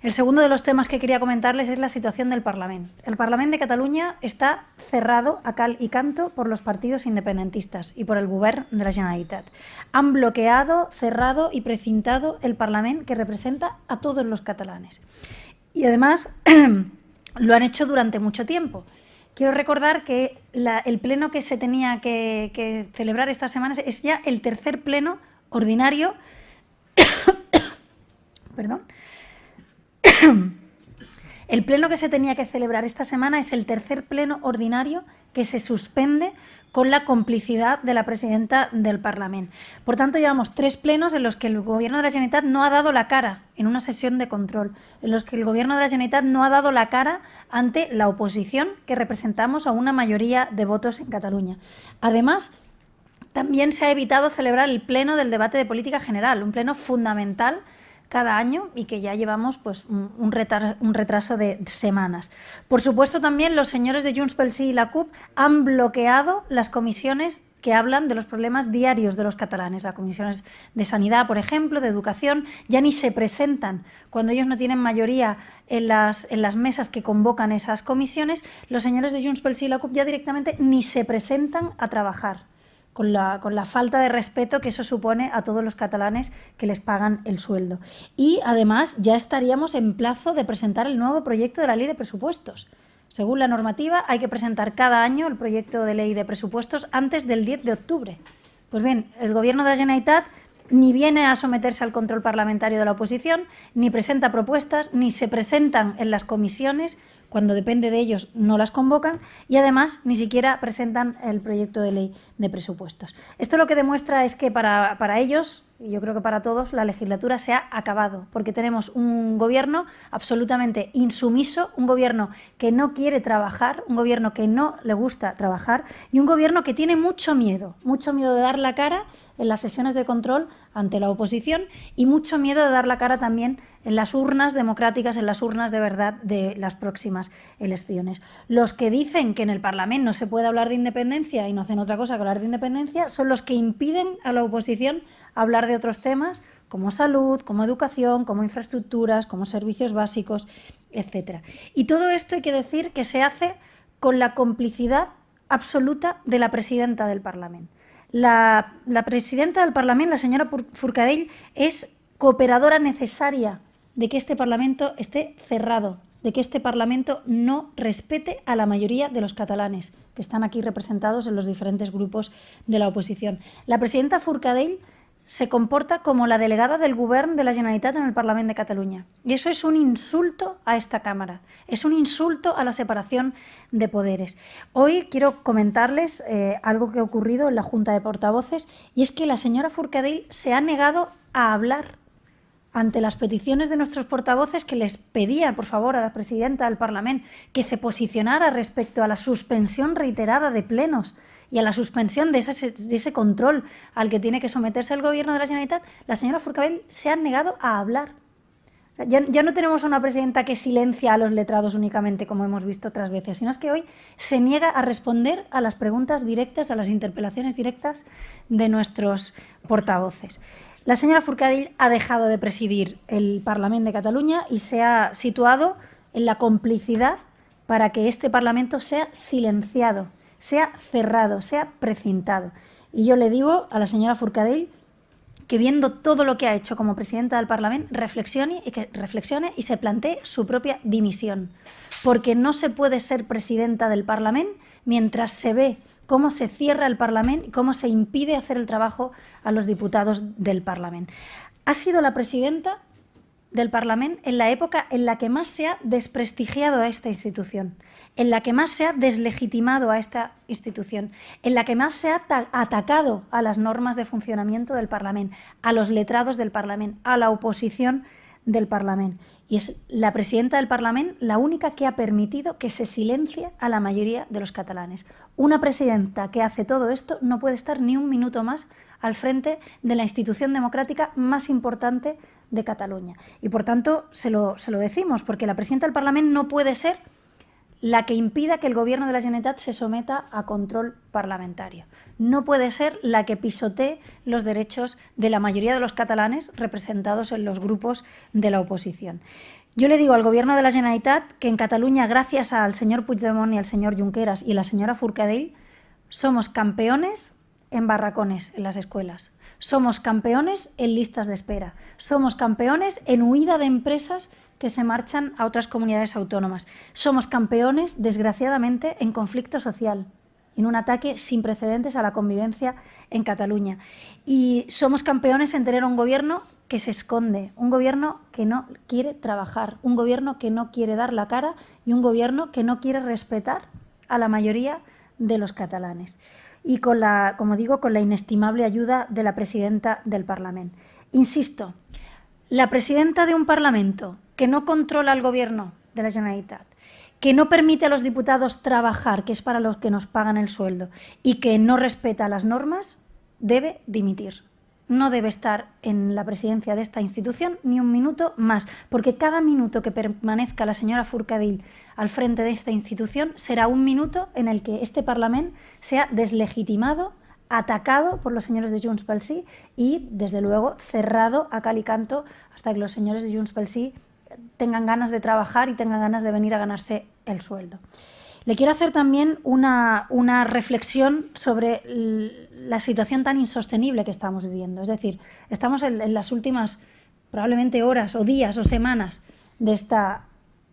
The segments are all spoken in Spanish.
El segundo de los temas que quería comentarles es la situación del Parlamento. El Parlamento de Cataluña está cerrado a cal y canto por los partidos independentistas y por el Gobierno de la Generalitat. Han bloqueado, cerrado y precintado el Parlamento que representa a todos los catalanes. Y además lo han hecho durante mucho tiempo. Quiero recordar que el pleno que se tenía que, que celebrar estas semanas es ya el tercer pleno ordinario perdón, el pleno que se tenía que celebrar esta semana es el tercer pleno ordinario que se suspende con la complicidad de la presidenta del Parlamento. Por tanto, llevamos tres plenos en los que el Gobierno de la Generalitat no ha dado la cara en una sesión de control, en los que el Gobierno de la Generalitat no ha dado la cara ante la oposición que representamos a una mayoría de votos en Cataluña. Además, también se ha evitado celebrar el pleno del debate de política general, un pleno fundamental cada año y que ya llevamos pues, un, retraso de semanas. Por supuesto, también los señores de Junts pel Sí y la CUP han bloqueado las comisiones que hablan de los problemas diarios de los catalanes. Las comisiones de sanidad, por ejemplo, de educación, ya ni se presentan. Cuando ellos no tienen mayoría en las, mesas que convocan esas comisiones, los señores de Junts pel Sí y la CUP ya directamente ni se presentan a trabajar con la, con la falta de respeto que eso supone a todos los catalanes que les pagan el sueldo. Y además ya estaríamos en plazo de presentar el nuevo proyecto de la ley de presupuestos. Según la normativa, hay que presentar cada año el proyecto de ley de presupuestos antes del 10 de octubre. Pues bien, el Gobierno de la Generalitat ni viene a someterse al control parlamentario de la oposición, ni presenta propuestas, ni se presentan en las comisiones, cuando depende de ellos no las convocan, y además ni siquiera presentan el proyecto de ley de presupuestos. Esto lo que demuestra es que para, para ellos, y yo creo que para todos, la legislatura se ha acabado, porque tenemos un gobierno absolutamente insumiso, un gobierno que no quiere trabajar, un gobierno que no le gusta trabajar y un gobierno que tiene mucho miedo, mucho miedo de dar la cara en las sesiones de control ante la oposición y mucho miedo de dar la cara también en las urnas democráticas, en las urnas de verdad de las próximas elecciones. Los que dicen que en el Parlamento no se puede hablar de independencia y no hacen otra cosa que hablar de independencia son los que impiden a la oposición hablar de otros temas como salud, como educación, como infraestructuras, como servicios básicos, etc. Y todo esto hay que decir que se hace con la complicidad absoluta de la presidenta del Parlamento. La, presidenta del Parlamento, la señora Furcadell, es cooperadora necesaria de que este Parlamento esté cerrado, de que este Parlamento no respete a la mayoría de los catalanes que están aquí representados en los diferentes grupos de la oposición. La presidenta furcadell, se comporta como la delegada del Gobierno de la Generalitat en el Parlamento de Cataluña. Y eso es un insulto a esta Cámara, es un insulto a la separación de poderes. Hoy quiero comentarles eh, algo que ha ocurrido en la Junta de Portavoces, y es que la señora Furcadil se ha negado a hablar ante las peticiones de nuestros portavoces que les pedía por favor, a la presidenta del Parlamento que se posicionara respecto a la suspensión reiterada de plenos y a la suspensión de ese, control al que tiene que someterse el gobierno de la Generalitat, la señora furcadill se ha negado a hablar. ya, no tenemos a una presidenta que silencia a los letrados únicamente, como hemos visto otras veces, sino es que hoy se niega a responder a las preguntas directas, a las interpelaciones directas de nuestros portavoces. La señora Furcadil ha dejado de presidir el Parlamento de Cataluña y se ha situado en la complicidad para que este Parlamento sea silenciado sea cerrado, sea precintado. Y yo le digo a la señora Furcadell que viendo todo lo que ha hecho como presidenta del Parlamento, reflexione y, que reflexione y se plantee su propia dimisión. Porque no se puede ser presidenta del Parlamento mientras se ve cómo se cierra el Parlamento y cómo se impide hacer el trabajo a los diputados del Parlamento. Ha sido la presidenta del Parlament en la época en la que más se ha desprestigiado a esta institución, en la que más se ha deslegitimado a esta institución, en la que más se ha atacado a las normas de funcionamiento del Parlamento, a los letrados del Parlamento, a la oposición del Parlamento. Y es la presidenta del Parlamento la única que ha permitido que se silencie a la mayoría de los catalanes. Una presidenta que hace todo esto no puede estar ni un minuto más al frente de la institución democrática más importante de Cataluña. Y por tanto, se lo, decimos, porque la presidenta del Parlamento no puede ser la que impida que el gobierno de la Generalitat se someta a control parlamentario. No puede ser la que pisotee los derechos de la mayoría de los catalanes representados en los grupos de la oposición. Yo le digo al gobierno de la Generalitat que en Cataluña, gracias al señor Puigdemont y al señor Junqueras y la señora Furcadell, somos campeones en barracones en las escuelas. Somos campeones en listas de espera. Somos campeones en huida de empresas que se marchan a otras comunidades autónomas. Somos campeones, desgraciadamente, en conflicto social, en un ataque sin precedentes a la convivencia en Cataluña. Y somos campeones en tener un gobierno que se esconde, un gobierno que no quiere trabajar, un gobierno que no quiere dar la cara y un gobierno que no quiere respetar a la mayoría de los catalanes y con la, como digo, con la inestimable ayuda de la presidenta del Parlamento. Insisto, la presidenta de un Parlamento que no controla el gobierno de la Generalitat, que no permite a los diputados trabajar, que es para los que nos pagan el sueldo, y que no respeta las normas, debe dimitir no debe estar en la presidencia de esta institución ni un minuto más, porque cada minuto que permanezca la señora Furcadil al frente de esta institución será un minuto en el que este Parlamento sea deslegitimado, atacado por los señores de Junts pel y, desde luego, cerrado a cal y canto hasta que los señores de Junts pel tengan ganas de trabajar y tengan ganas de venir a ganarse el sueldo. Le quiero hacer también una, reflexión sobre la situación tan insostenible que estamos viviendo. Es decir, estamos en, las últimas probablemente horas o días o semanas de esta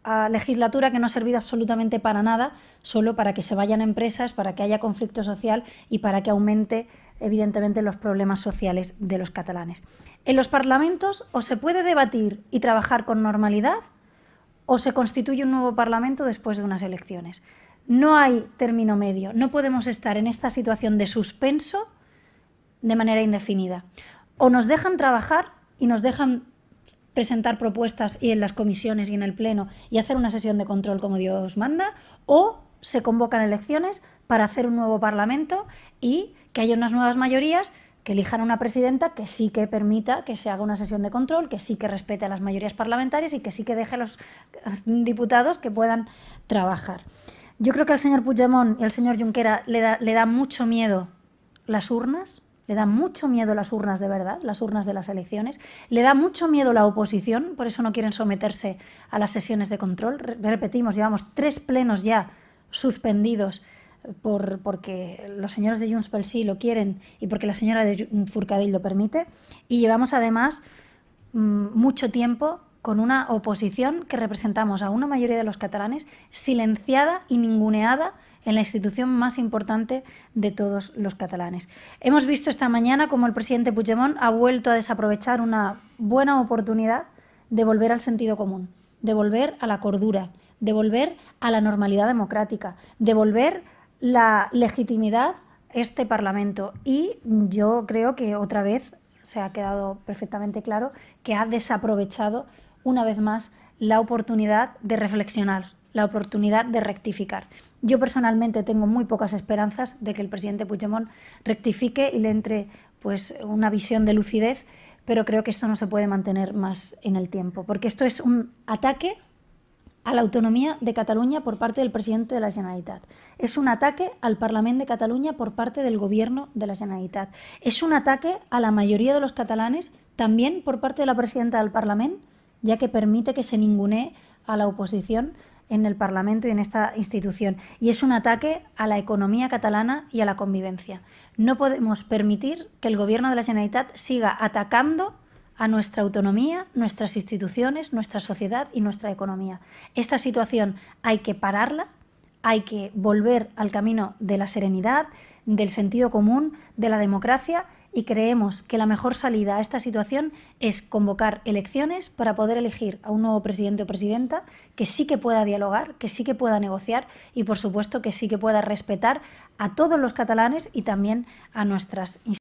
ah, legislatura que no ha servido absolutamente para nada, solo para que se vayan empresas, para que haya conflicto social y para que aumente, evidentemente, los problemas sociales de los catalanes. En los parlamentos o se puede debatir y trabajar con normalidad o se constituye un nuevo Parlamento después de unas elecciones. No hay término medio. No podemos estar en esta situación de suspenso de manera indefinida. O nos dejan trabajar y nos dejan presentar propuestas y en las comisiones y en el Pleno y hacer una sesión de control como Dios manda, o se convocan elecciones para hacer un nuevo Parlamento y que haya unas nuevas mayorías que elijan una presidenta que sí que permita que se haga una sesión de control, que sí que respete a las mayorías parlamentarias y que sí que deje a los diputados que puedan trabajar. Yo creo que al señor Puigdemont y al señor Junquera le da, le da mucho miedo las urnas, le da mucho miedo las urnas de verdad, las urnas de las elecciones, le da mucho miedo la oposición, por eso no quieren someterse a las sesiones de control. Repetimos, llevamos tres plenos ya suspendidos porque los señores de Junts pel sí lo quieren y porque la señora de Furcadell lo permite. Y llevamos además mm, mucho tiempo con una oposición que representamos a una mayoría de los catalanes silenciada y ninguneada en la institución más importante de todos los catalanes. Hemos visto esta mañana como el presidente Puigdemont ha vuelto a desaprovechar una buena oportunidad de volver al sentido común, de volver a la cordura, de volver a la normalidad democrática, de volver la legitimidad este Parlamento. Y yo creo que otra vez se ha quedado perfectamente claro que ha desaprovechado una vez más la oportunidad de reflexionar, la oportunidad de rectificar. Yo personalmente tengo muy pocas esperanzas de que el presidente Puigdemont rectifique y le entre pues una visión de lucidez, pero creo que esto no se puede mantener más en el tiempo, porque esto es un ataque a la autonomía de Cataluña por parte del presidente de la Generalitat. Es un ataque al Parlamento de Cataluña por parte del gobierno de la Generalitat. Es un ataque a la mayoría de los catalanes también por parte de la presidenta del Parlamento, ya que permite que se ningunee a la oposición en el Parlamento y en esta institución. Y es un ataque a la economía catalana y a la convivencia. No podemos permitir que el Gobierno de la Generalitat siga atacando a nuestra autonomía, nuestras instituciones, nuestra sociedad y nuestra economía. Esta situación hay que pararla, hay que volver al camino de la serenidad, del sentido común, de la democracia y creemos que la mejor salida a esta situación es convocar elecciones para poder elegir a un nuevo presidente o presidenta que sí que pueda dialogar, que sí que pueda negociar y por supuesto que sí que pueda respetar a todos los catalanes y también a nuestras instituciones.